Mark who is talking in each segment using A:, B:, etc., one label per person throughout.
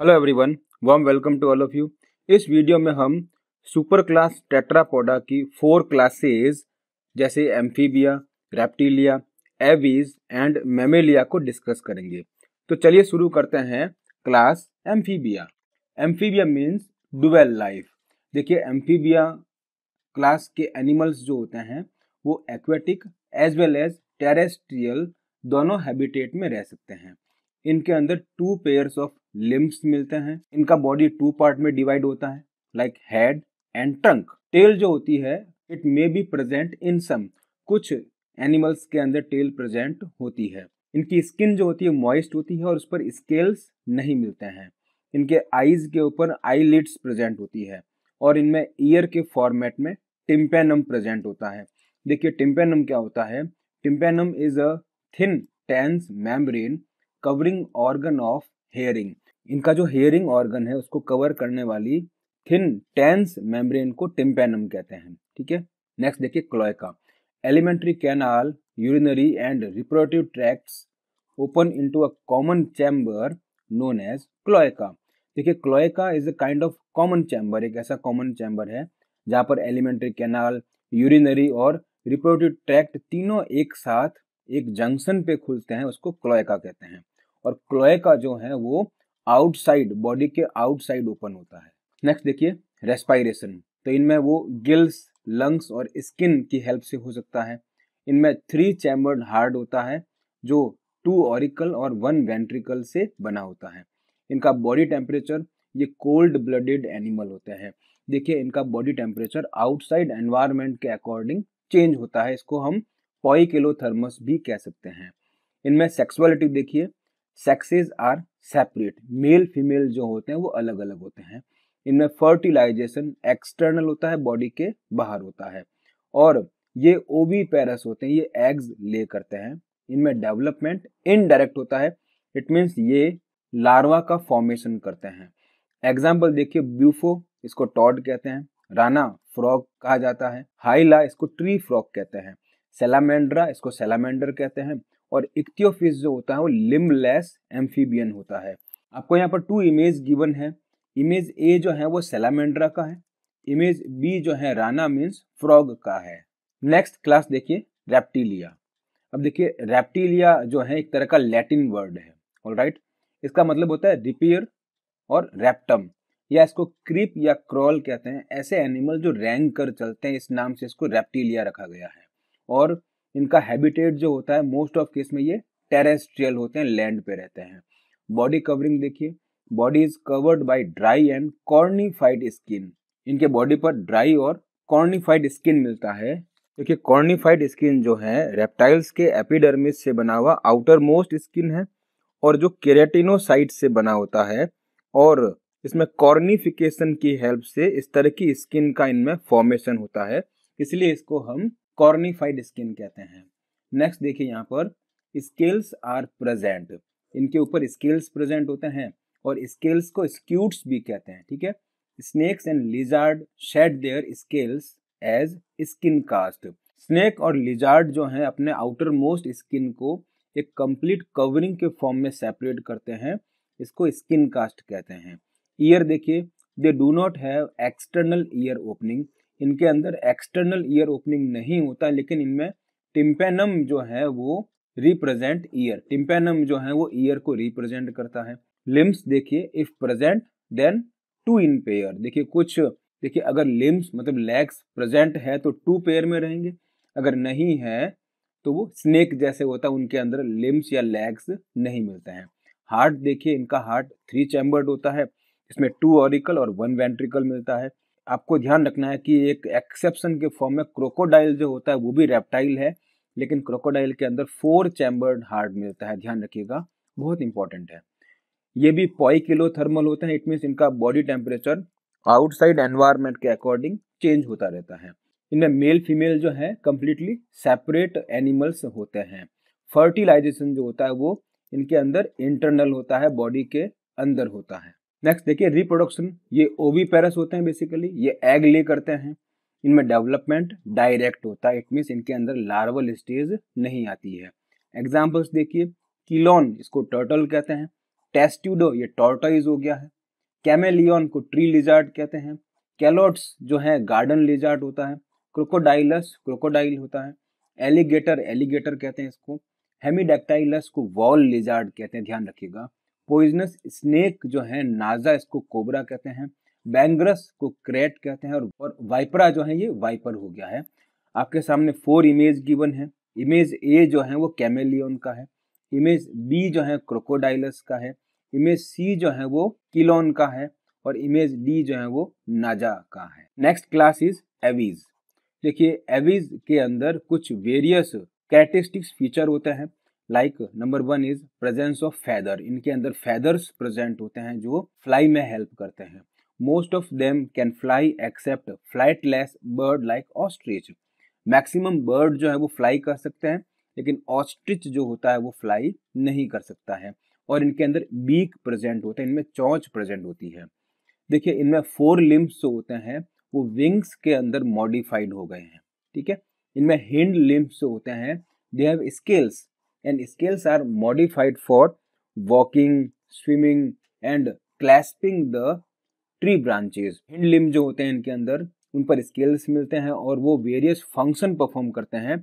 A: Hello everyone one welcome to all of you इस video में हम सुपर क्लास टेट्रापोडा की फोर क्लासेस जैसे Amphibia Reptilia Aves and Mammalia को discuss करेंगे तो चलिए शुरू करते हैं class Amphibia Amphibia means dual life देखिए एम्फीबिया क्लास के एनिमल्स जो होते हैं वो aquatic as well as terrestrial दोनों हैबिटेट में रह सकते हैं इनके अंदर टू पेयर ऑफ लिम्स मिलते हैं इनका बॉडी टू पार्ट में डिवाइड होता है like head and trunk tail जो होती है it may be present in some कुछ एनिमल्स के अंदर टेल प्रेजेंट होती है इनकी स्किन जो होती है मॉइस्ट होती है और उस पर स्केल्स नहीं मिलते हैं इनके आईज के ऊपर आई लिड्स प्रेजेंट होती है और इनमें ईयर के फॉर्मेट में टिम्पेनम प्रेजेंट होता है देखिए टिम्पेनम क्या होता है tympanum is a thin tense membrane covering organ of hearing इनका जो हेयरिंग ऑर्गन है उसको कवर करने वाली थिन टेंस मेम्ब्रेन को टिम्पेनम कहते हैं ठीक है नेक्स्ट देखिए cloaca alimentary canal urinary and reproductive tracts open into a common chamber known as cloaca देखिए cloaca is a kind of common chamber एक ऐसा कॉमन चैम्बर है जहाँ पर एलिमेंट्री कैनाल यूरिनरी और रिप्रोडक्टिव ट्रैक्ट तीनों एक साथ एक जंक्शन पे खुलते हैं उसको क्लोयका कहते हैं और क्लोए का जो है वो आउटसाइड बॉडी के आउटसाइड ओपन होता है नेक्स्ट देखिए रेस्पायरेशन तो इनमें वो गिल्स लंग्स और स्किन की हेल्प से हो सकता है इनमें थ्री चैम्बर्ड हार्ट होता है जो टू ऑरिकल और वन वेंट्रिकल से बना होता है इनका बॉडी टेम्परेचर ये कोल्ड ब्लडेड एनिमल होते हैं देखिए इनका बॉडी टेम्परेचर आउटसाइड एनवायरमेंट के अकॉर्डिंग चेंज होता है इसको हम पॉई भी कह सकते हैं इनमें सेक्सुअलिटी देखिए sexes are separate male female जो होते हैं वो अलग अलग होते हैं इनमें फर्टिलाइजेशन एक्सटर्नल होता है बॉडी के बाहर होता है और ये ओवी पैरस होते हैं ये एग्स ले करते हैं इनमें डेवलपमेंट इनडायरेक्ट होता है इट मीन्स ये लार्वा का फॉर्मेशन करते हैं एग्जाम्पल देखिए ब्यूफो इसको टॉड कहते हैं राना फ्रॉग कहा जाता है हाइला इसको ट्री फ्रॉग कहते हैं सेलामेंड्रा इसको सेलामेंडर कहते हैं और इक्तियोफिश जो होता है वो लिमलेस एम्फीबियन होता है आपको यहाँ पर टू इमेज गिवन है इमेज ए जो है वो सेलामेंड्रा का है इमेज बी जो है राना मीन्स फ्रॉग का है नेक्स्ट क्लास देखिए रेप्टीलिया अब देखिए रेप्टीलिया जो है एक तरह का लैटिन वर्ड है ऑल right? इसका मतलब होता है रिपेयर और रेप्टम या इसको क्रीप या क्रॉल कहते हैं ऐसे एनिमल जो रैंग कर चलते हैं इस नाम से इसको रेप्टीलिया रखा गया है और इनका हैबिटेट जो होता है मोस्ट ऑफ केस में ये टेरेस्ट्रियल होते हैं लैंड पे रहते हैं बॉडी कवरिंग देखिए body is covered by dry and cornified skin इनके बॉडी पर ड्राई और कॉर्निफाइड स्किन मिलता है देखिए कॉर्निफाइड स्किन जो है रेप्टाइल्स के एपिडर्मिस से बना हुआ आउटर मोस्ट स्किन है और जो केरेटिनोसाइट से बना होता है और इसमें कॉर्निफिकेशन की हेल्प से इस तरह की स्किन का इनमें फॉर्मेशन होता है इसलिए इसको हम कॉर्निफाइड स्किन कहते हैं नेक्स्ट देखिए यहाँ पर स्केल्स आर प्रेजेंट इनके ऊपर स्केल्स प्रेजेंट होते हैं और स्केल्स को स्क्यूट्स भी कहते हैं ठीक है snakes and lizard shed their scales as skin cast snake और लिजार्ड जो हैं अपने आउटर मोस्ट स्किन को एक कंप्लीट कवरिंग के फॉर्म में सेपरेट करते हैं इसको स्किन कास्ट कहते हैं ईयर देखिए they do not have external ear opening इनके अंदर एक्सटर्नल ईयर ओपनिंग नहीं होता लेकिन इनमें टिम्पेनम जो है वो रिप्रेजेंट ईयर टिम्पेनम जो है वो ईयर को रिप्रेजेंट करता है लिम्स देखिए if present then two in pair देखिए कुछ देखिए अगर लिम्स मतलब लेग्स प्रेजेंट है तो टू पेयर में रहेंगे अगर नहीं है तो वो स्नेक जैसे होता है उनके अंदर लिम्स या लेग्स नहीं मिलते हैं हार्ट देखिए इनका हार्ट थ्री चैम्बर्ड होता है इसमें टू ऑरिकल और वन वेंट्रिकल मिलता है आपको ध्यान रखना है कि एक एक्सेप्शन के फॉर्म में क्रोकोडाइल जो होता है वो भी रेप्टाइल है लेकिन क्रोकोडाइल के अंदर फोर चैम्बर्ड हार्ट मिलता है ध्यान रखिएगा बहुत इंपॉर्टेंट है ये भी पॉइ किलो थर्मल होते हैं इट मीन्स इनका बॉडी टेम्परेचर आउटसाइड एनवायरमेंट के अकॉर्डिंग चेंज होता रहता है इनमें मेल फीमेल जो है कम्प्लीटली सेपरेट एनिमल्स होते हैं फर्टिलाइजेशन जो होता है वो इनके अंदर इंटरनल होता है बॉडी के अंदर होता है नेक्स्ट देखिए रिप्रोडक्शन ये ओवी पैरस होते हैं बेसिकली ये एग ले करते हैं इनमें डेवलपमेंट डायरेक्ट होता है इट मीन्स इनके अंदर लार्वल स्टेज नहीं आती है एग्जाम्पल्स देखिए किलोन इसको टर्टल कहते हैं टेस्ट्यूडो ये टोर्टाइज हो गया है कैमेलियन को ट्री लिजार्ट कहते हैं कैलोट्स जो है गार्डन लिजार्ट होता है क्रोकोडाइलस क्रोकोडाइल होता है एलिगेटर एलिगेटर कहते हैं इसको हेमीडेक्टाइलस को वॉल लिजार्ड कहते हैं ध्यान रखिएगा पॉइजनस स्नेक जो है नाजा इसको कोबरा कहते हैं बैंग्रस को क्रेट कहते हैं और, वाइपरा जो है ये वाइपर हो गया है आपके सामने फोर इमेज गिवन है इमेज ए जो है वो कैमेलियन का है इमेज बी जो है क्रोकोडाइलस का है इमेज सी जो है वो किलोन का है और इमेज डी जो है वो नाजा का है नेक्स्ट क्लास इज एवीज देखिए एवीज के अंदर कुछ वेरियस कैरेक्टरिस्टिक्स फीचर होते हैं like number one is presence of feather इनके अंदर फैदर्स प्रेजेंट होते हैं जो फ्लाई में हेल्प करते हैं most of them can fly except flightless bird like ostrich maximum bird जो है वो फ्लाई कर सकते हैं लेकिन ऑस्ट्रिच जो होता है वो फ्लाई नहीं कर सकता है और इनके अंदर बीक प्रेजेंट होते हैं इनमें चौंच प्रेजेंट होती है देखिए इनमें फोर लिम्ब्स जो होते हैं वो विंग्स के अंदर मॉडिफाइड हो गए हैं ठीक है इनमें हिंड लिम्ब्स जो होते हैं they have scales and scales are modified for walking, swimming and clasping the tree branches hind limb जो होते हैं इनके अंदर उन पर स्केल्स मिलते हैं और वो वेरियस फंक्शन परफॉर्म करते हैं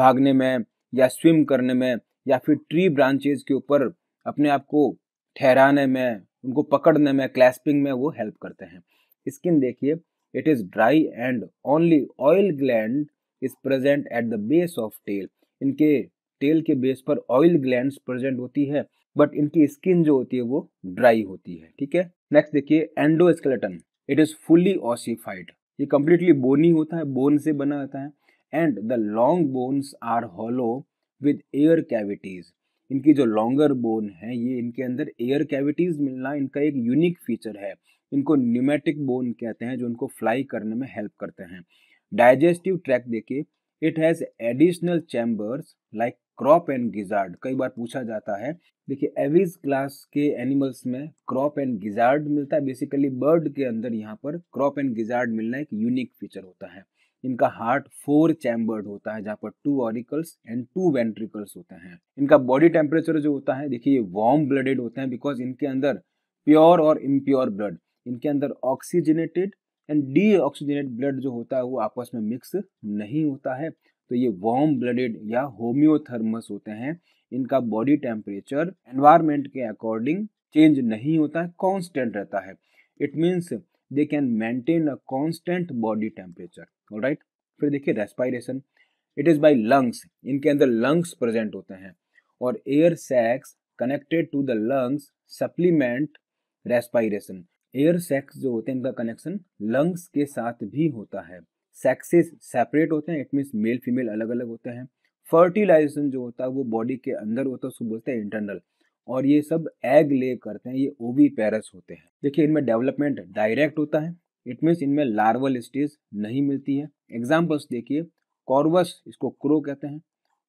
A: भागने में या स्विम करने में या फिर ट्री ब्रांचेज के ऊपर अपने आप को ठहराने में उनको पकड़ने में क्लैस्पिंग में वो हेल्प करते हैं स्किन देखिए it is dry and only oil gland is present at the base of tail इनके टेल के बेस पर ऑयल ग्लैंड प्रेजेंट होती है बट इनकी स्किन जो होती है वो ड्राई होती है ठीक है नेक्स्ट देखिए skeleton it is fully ossified ये कम्प्लीटली बोनी होता है बोन से बना होता है and the long bones are hollow with air cavities इनकी जो लॉन्गर बोन है ये इनके अंदर एयर कैविटीज मिलना इनका एक यूनिक फीचर है इनको न्यूमेटिक बोन कहते हैं जो इनको फ्लाई करने में हेल्प करते हैं डाइजेस्टिव ट्रैक देखिए it has additional chambers like crop and gizzard कई बार पूछा जाता है देखिए एविज क्लास के एनिमल्स में क्रॉप एंड गिजार्ड मिलता है बेसिकली बर्ड के अंदर यहाँ पर क्रॉप एंड गिजार्ड मिलना एक यूनिक फीचर होता है इनका हार्ट फोर चैम्बर्ड होता है जहाँ पर two auricles and two ventricles होते हैं इनका बॉडी टेम्परेचर जो होता है देखिए ये वार्म ब्लडेड होते हैं बिकॉज इनके अंदर प्योर और इम्प्योर ब्लड इनके अंदर ऑक्सीजनेटेड एंड डीऑक्सीजनेट ब्लड जो होता है वो आपस में मिक्स नहीं होता है तो ये वार्म ब्लडेड या होम्योथर्मस होते हैं इनका बॉडी टेम्परेचर एनवायरमेंट के अकॉर्डिंग चेंज नहीं होता है कॉन्स्टेंट रहता है it means they can maintain a constant body temperature right फिर देखिए respiration it is by lungs इनके अंदर लंग्स प्रेजेंट होते हैं और air sacs connected to the lungs supplement respiration air sacs जो होते हैं इनका कनेक्शन लंग्स के साथ भी होता है सेक्सेस सेपरेट होते हैं इट मीन्स मेल फीमेल अलग अलग होते हैं फर्टिलाइजेशन जो होता है वो बॉडी के अंदर होता है उसको बोलते हैं इंटरनल और ये सब एग ले करते हैं ये ओवी पैरस होते हैं देखिए इनमें डेवलपमेंट डायरेक्ट होता है इट मीन्स इनमें लार्वल स्टेज नहीं मिलती है एग्जाम्पल्स देखिए कॉर्वस इसको क्रो कहते हैं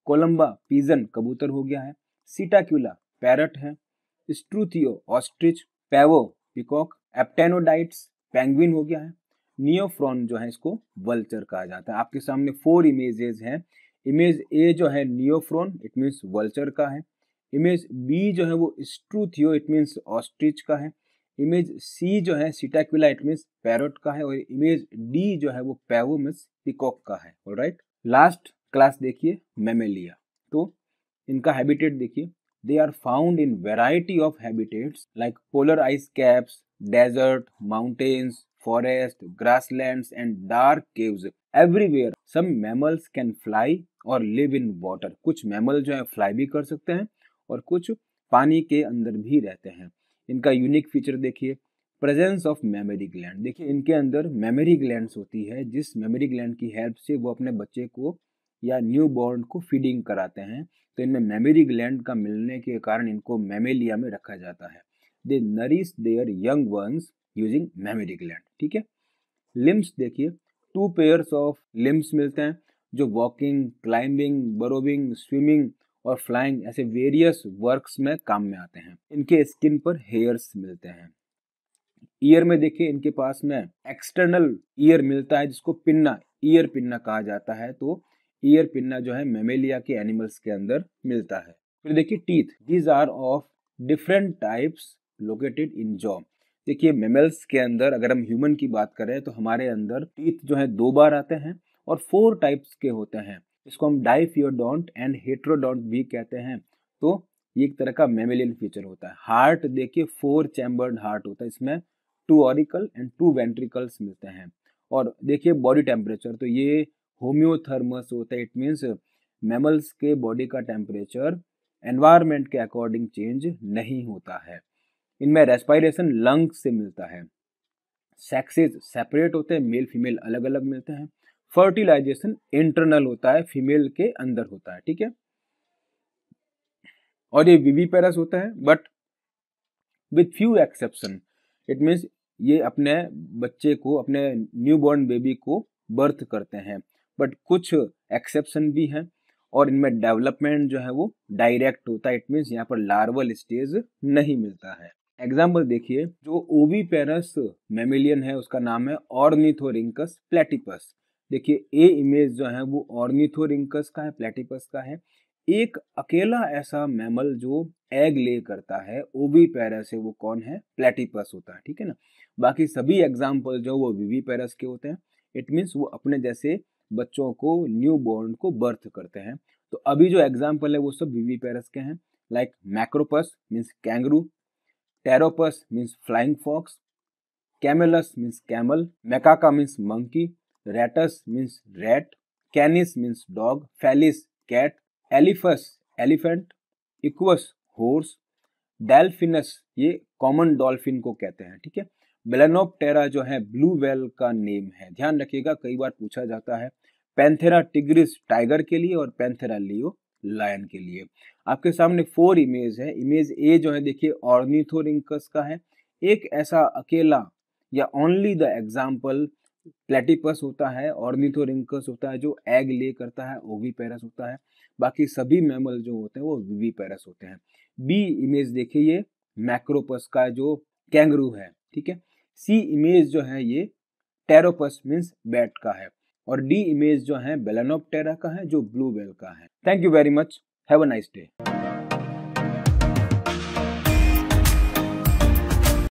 A: कोलम्बा पीजन कबूतर हो गया है सीटाक्यूला पैरट है Struthio ostrich Pavo peacock Aptenodytes penguin हो गया है नियोफ्रॉन जो है इसको वल्चर कहा जाता है आपके सामने फोर इमेजेस हैं इमेज ए जो है नियोफ्रॉन इट मीन्स वल्चर का है इमेज बी जो है वो स्ट्रूथियो इट मीन्स ऑस्ट्रिच का है इमेज सी जो है सिटाक्विला इट मीन्स पैरोट का है और इमेज डी जो है वो पैवो मीन्स पिकॉक का है और राइट लास्ट क्लास देखिए मेमेलिया तो इनका हैबिटेट देखिए they are found in variety of habitats like polar ice caps desert desert, forest grassland and dark caves. Everywhere some mammals can fly और live in water कुछ mammal जो है fly भी कर सकते हैं और कुछ पानी के अंदर भी रहते हैं इनका यूनिक फीचर देखिए प्रेजेंस ऑफ मेमोरी ग्लैंड देखिए इनके अंदर मेमोरी ग्लैंड होती है जिस मेमोरी ग्लैंड की हेल्प से वो अपने बच्चे को या न्यू बॉर्न को फीडिंग कराते हैं तो इनमें मेमोरी ग्लैंड का मिलने के कारण इनको मेमेलिया में रखा जाता है they nourish their young ones using मेमेटिक ग्लैंड ठीक है लिम्स देखिए टू पेयर्स ऑफ लिम्स मिलते हैं जो वॉकिंग क्लाइंबिंग बरोविंग स्विमिंग और फ्लाइंग ऐसे वेरियस वर्क्स में काम में आते हैं इनके स्किन पर हेयर्स मिलते हैं ईयर में देखिए इनके पास में एक्सटर्नल ईयर मिलता है जिसको पिन्ना ईयर पिन्ना कहा जाता है तो ईयर पिन्ना जो है मेमेलिया के एनिमल्स के अंदर मिलता है फिर देखिए teeth these are of different types located in jaw देखिए मेमल्स के अंदर अगर हम ह्यूमन की बात करें तो हमारे अंदर टीथ जो है दो बार आते हैं और फोर टाइप्स के होते हैं इसको हम डाइफियोडोंट एंड हेट्रोडोंट भी कहते हैं तो ये एक तरह का मेमेलियन फीचर होता है हार्ट देखिए फोर चैम्बर्ड हार्ट होता है इसमें two auricle and two ventricles मिलते हैं और देखिए बॉडी टेम्परेचर तो ये होम्योथर्मस होता है इट मीन्स मेमल्स के बॉडी का टेम्परेचर एनवायरमेंट के अकॉर्डिंग चेंज नहीं होता है इनमें रेस्पायरेशन लंग्स से मिलता है सेक्सेज सेपरेट होते हैं मेल फीमेल अलग अलग मिलते हैं फर्टिलाइजेशन इंटरनल होता है फीमेल के अंदर होता है ठीक है और ये विवीपेरस होता है but with few exception it means ये अपने बच्चे को अपने न्यू बॉर्न बेबी को बर्थ करते हैं बट कुछ एक्सेप्शन भी हैं और इनमें डेवलपमेंट जो है वो डायरेक्ट होता है इट मीन्स यहाँ पर लार्वल स्टेज नहीं मिलता है एग्जाम्पल देखिए जो ओवी पेरस मेमिलियन है उसका नाम है ऑर्निथोरिंकस प्लेटिपस देखिए ए इमेज जो है वो ऑर्निथोरिंकस का है प्लेटिपस का है एक अकेला ऐसा मैमल जो एग ले करता है ओवी पैरस है वो कौन है प्लेटिपस होता है ठीक है ना बाकी सभी एग्जाम्पल जो वो वीवी पेरस के होते हैं इट मीन्स वो अपने जैसे बच्चों को न्यू बॉर्न को बर्थ करते हैं तो अभी जो एग्जाम्पल है वो सब वीवी पेरस के हैं like Macropus means kangaroo Pteropus means flying fox Camelus means camel Macaca means monkey Rattus means rat Canis means dog Felis cat Elephas elephant Equus horse Delphinus ये कॉमन डॉल्फिन को कहते हैं ठीक है बेलनोपटेरा जो है ब्लू वेल का name है ध्यान रखिएगा कई बार पूछा जाता है पेंथेरा टिग्रिस टाइगर के लिए और पेंथेरा लियो लायन के लिए आपके सामने फोर इमेज है इमेज ए जो है देखिए ऑर्निथोरिंकस का है एक ऐसा अकेला या ओनली द एग्जाम्पल प्लेटिपस होता है ऑर्निथोरिंकस होता है जो एग ले करता है पैरस होता है बाकी सभी मैमल जो होते हैं वो पैरस होते हैं बी इमेज देखिए ये मैक्रोपस का जो कैंगरू है ठीक है सी इमेज जो है ये टेरोपस मीन्स बैट का है और डी इमेज जो है टेरा का है जो ब्लू वेल का है thank you very much have a nice day